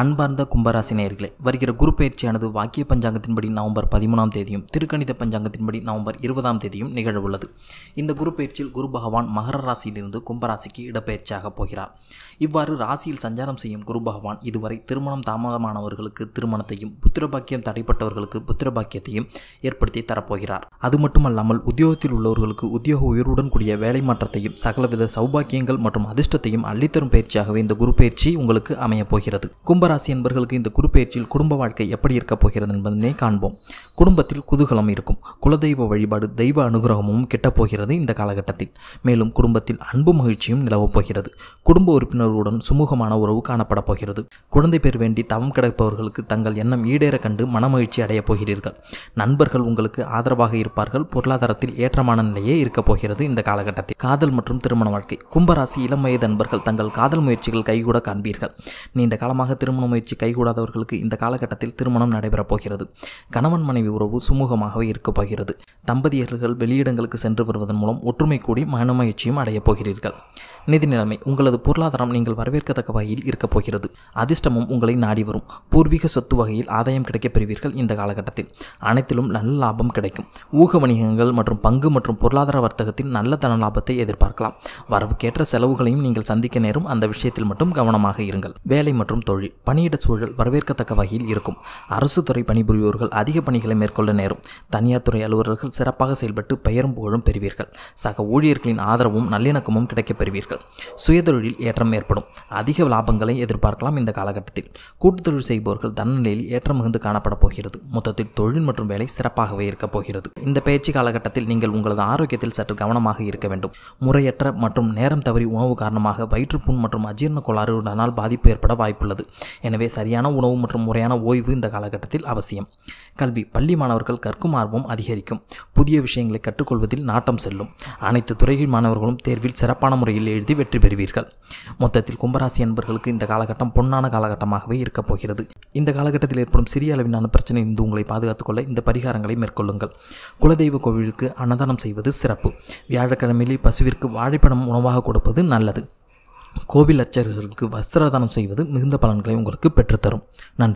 அன்பார்ந்த கும்பராசினியர்களே வருகிற குரு பயிற்சியானது வாக்கிய பஞ்சாங்கத்தின்படி நவம்பர் பதிமூணாம் தேதியும் திருக்கணித பஞ்சாங்கத்தின்படி நவம்பர் இருபதாம் தேதியும் நிகழவுள்ளது இந்த குரு பயிற்சியில் குரு பகவான் மகர ராசியிலிருந்து கும்பராசிக்கு இடப்பெயர்ச்சியாக போகிறார் இவ்வாறு ராசியில் சஞ்சாரம் செய்யும் குரு பகவான் இதுவரை திருமணம் தாமதமானவர்களுக்கு திருமணத்தையும் புத்திரபாக்கியம் தடைப்பட்டவர்களுக்கு புத்திரபாக்கியத்தையும் ஏற்படுத்தி தரப்போகிறார் அது மட்டுமல்லாமல் உத்தியோகத்தில் உள்ளவர்களுக்கு உத்தியோக உயர்வுடன் கூடிய வேலை மாற்றத்தையும் சகலவித சௌபாக்கியங்கள் மற்றும் அதிர்ஷ்டத்தையும் அள்ளித்தரும் பயிற்சியாகவே இந்த குரு பயிற்சி உங்களுக்கு அமையப்போகிறது கும்ப கும்பராசி என்பர்களுக்கு இந்த குறுப்பெயர்ச்சியில் குடும்ப வாழ்க்கை எப்படி இருக்கப் போகிறது என்பதனை காண்போம் குடும்பத்தில் குதூகலம் இருக்கும் குலதெய்வ வழிபாடு தெய்வ அனுகிரகமும் கெட்டப்போகிறது இந்த காலகட்டத்தில் மேலும் குடும்பத்தில் அன்பு மகிழ்ச்சியும் நிலவப் போகிறது குடும்ப உறுப்பினர்களுடன் சுமூகமான உறவு காணப்படப் போகிறது குழந்தை பேர் வேண்டி தவம் கிடைப்பவர்களுக்கு தங்கள் எண்ணம் ஈடேற கண்டு மனமகிழ்ச்சி அடையப் போகிறீர்கள் நண்பர்கள் உங்களுக்கு ஆதரவாக இருப்பார்கள் பொருளாதாரத்தில் ஏற்றமான நிலையே இருக்கப் போகிறது இந்த காலகட்டத்தில் காதல் மற்றும் திருமண வாழ்க்கை கும்பராசி இளம் வயது நண்பர்கள் தங்கள் காதல் முயற்சிகள் கைகூட காண்பீர்கள் நீண்ட காலமாக திரு திருமண முயற்சி கைகூடாதவர்களுக்கு இந்த காலகட்டத்தில் திருமணம் நடைபெறப் போகிறது கணவன் மனைவி உறவு சுமூகமாகவே இருக்கப் போகிறது தம்பதியர்கள் வெளியிடங்களுக்கு சென்று வருவதன் மூலம் ஒற்றுமை கூடி மனமகிழ்ச்சியும் அடையப் போகிறீர்கள் நிதி நிலைமை உங்களது பொருளாதாரம் நீங்கள் வரவேற்கத்தக்க வகையில் இருக்கப் போகிறது அதிர்ஷ்டமும் உங்களை நாடி வரும் பூர்வீக சொத்து வகையில் ஆதாயம் கிடைக்கப் பெறுவீர்கள் இந்த காலகட்டத்தில் அனைத்திலும் நல்ல லாபம் கிடைக்கும் ஊக வணிகங்கள் மற்றும் பங்கு மற்றும் பொருளாதார வர்த்தகத்தின் நல்ல தன லாபத்தை எதிர்பார்க்கலாம் வரவுக்கேற்ற செலவுகளையும் நீங்கள் சந்திக்க நேரும் அந்த விஷயத்தில் மட்டும் கவனமாக இருங்கள் வேலை மற்றும் தொழில் பணியிட சூழல் வரவேற்கத்தக்க வகையில் இருக்கும் அரசு துறை பணிபுரிவோர்கள் அதிக பணிகளை மேற்கொள்ள நேரும் தனியார் துறை அலுவலர்கள் சிறப்பாக செயல்பட்டு பெயரும் புகழும் பெறுவீர்கள் சக ஊழியர்களின் ஆதரவும் நல்லிணக்கமும் கிடைக்கப் பெறுவீர்கள் சுயதொழிலில் ஏற்றம் ஏற்படும் அதிக லாபங்களை எதிர்பார்க்கலாம் இந்த காலகட்டத்தில் கூட்டு தொழில் செய்பவர்கள் தன்னிலையில் ஏற்றம் மிகுந்து காணப்பட போகிறது மொத்தத்தில் தொழில் மற்றும் வேலை சிறப்பாகவே இருக்கப் போகிறது இந்த பயிற்சி காலகட்டத்தில் நீங்கள் உங்களது ஆரோக்கியத்தில் சற்று கவனமாக இருக்க வேண்டும் முறையற்ற மற்றும் நேரம் தவறி உணவு காரணமாக வயிற்றுப்புண் மற்றும் அஜீர்ண கோளாறுடனால் பாதிப்பு ஏற்பட வாய்ப்புள்ளது எனவே சரியான உணவு மற்றும் முறையான ஓய்வு இந்த காலகட்டத்தில் அவசியம் கல்வி பள்ளி மாணவர்கள் கற்கும் ஆர்வம் அதிகரிக்கும் புதிய விஷயங்களை கற்றுக்கொள்வதில் நாட்டம் செல்லும் அனைத்து துறையில் மாணவர்களும் தேர்வில் சிறப்பான முறையில் எழுதி வெற்றி பெறுவீர்கள் மொத்தத்தில் கும்பராசி என்பர்களுக்கு இந்த காலகட்டம் பொன்னான காலகட்டமாகவே இருக்கப் போகிறது இந்த காலகட்டத்தில் ஏற்படும் சிறிய அளவிலான பிரச்சனை இருந்து உங்களை பாதுகாத்துக் கொள்ள இந்த பரிகாரங்களை மேற்கொள்ளுங்கள் குலதெய்வ கோவிலுக்கு அன்னதானம் செய்வது சிறப்பு வியாழக்கிழமையில் பசுவிற்கு வாழைப்பழம் உணவாக கொடுப்பது நல்லது கோவில் அர்ச்சகர்களுக்கு வஸ்திரதானம் செய்வது மிகுந்த பலன்களை உங்களுக்கு பெற்றுத்தரும் நன்றி